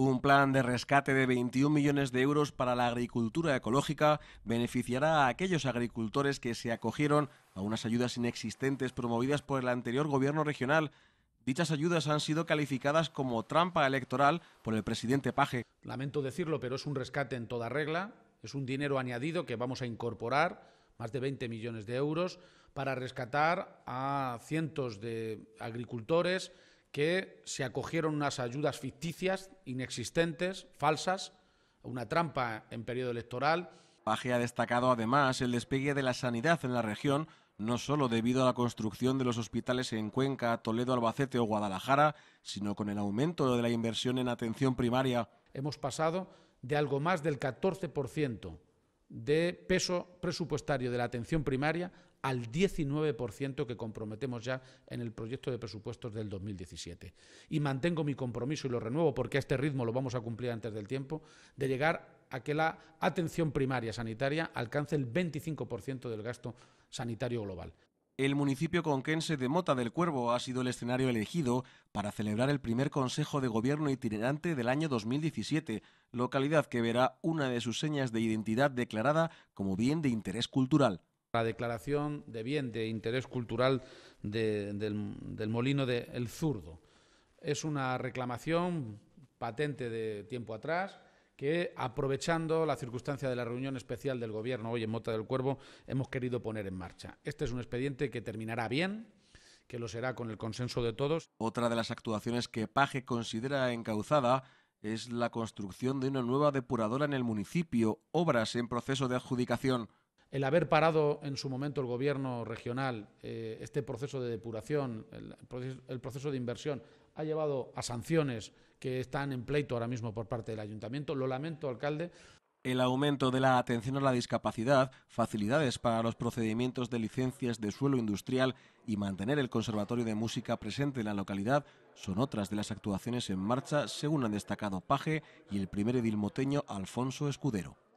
Un plan de rescate de 21 millones de euros para la agricultura ecológica beneficiará a aquellos agricultores que se acogieron a unas ayudas inexistentes promovidas por el anterior gobierno regional. Dichas ayudas han sido calificadas como trampa electoral por el presidente Paje. Lamento decirlo, pero es un rescate en toda regla, es un dinero añadido que vamos a incorporar, más de 20 millones de euros, para rescatar a cientos de agricultores que se acogieron unas ayudas ficticias, inexistentes, falsas, una trampa en periodo electoral. Paje ha destacado además el despegue de la sanidad en la región, no solo debido a la construcción de los hospitales en Cuenca, Toledo, Albacete o Guadalajara, sino con el aumento de la inversión en atención primaria. Hemos pasado de algo más del 14% de peso presupuestario de la atención primaria al 19% que comprometemos ya en el proyecto de presupuestos del 2017. Y mantengo mi compromiso y lo renuevo porque a este ritmo lo vamos a cumplir antes del tiempo, de llegar a que la atención primaria sanitaria alcance el 25% del gasto sanitario global. El municipio conquense de Mota del Cuervo ha sido el escenario elegido para celebrar el primer Consejo de Gobierno itinerante del año 2017, localidad que verá una de sus señas de identidad declarada como bien de interés cultural. La declaración de bien de interés cultural del, molino de El Zurdo es una reclamación patente de tiempo atrás que aprovechando la circunstancia de la reunión especial del Gobierno hoy en Mota del Cuervo hemos querido poner en marcha. Este es un expediente que terminará bien, que lo será con el consenso de todos. Otra de las actuaciones que Paje considera encauzada es la construcción de una nueva depuradora en el municipio, obras en proceso de adjudicación. El haber parado en su momento el gobierno regional eh, este proceso de depuración, el proceso de inversión, ha llevado a sanciones que están en pleito ahora mismo por parte del ayuntamiento. Lo lamento, alcalde. El aumento de la atención a la discapacidad, facilidades para los procedimientos de licencias de suelo industrial y mantener el Conservatorio de Música presente en la localidad son otras de las actuaciones en marcha, según han destacado Paje y el primer edil moteño Alfonso Escudero.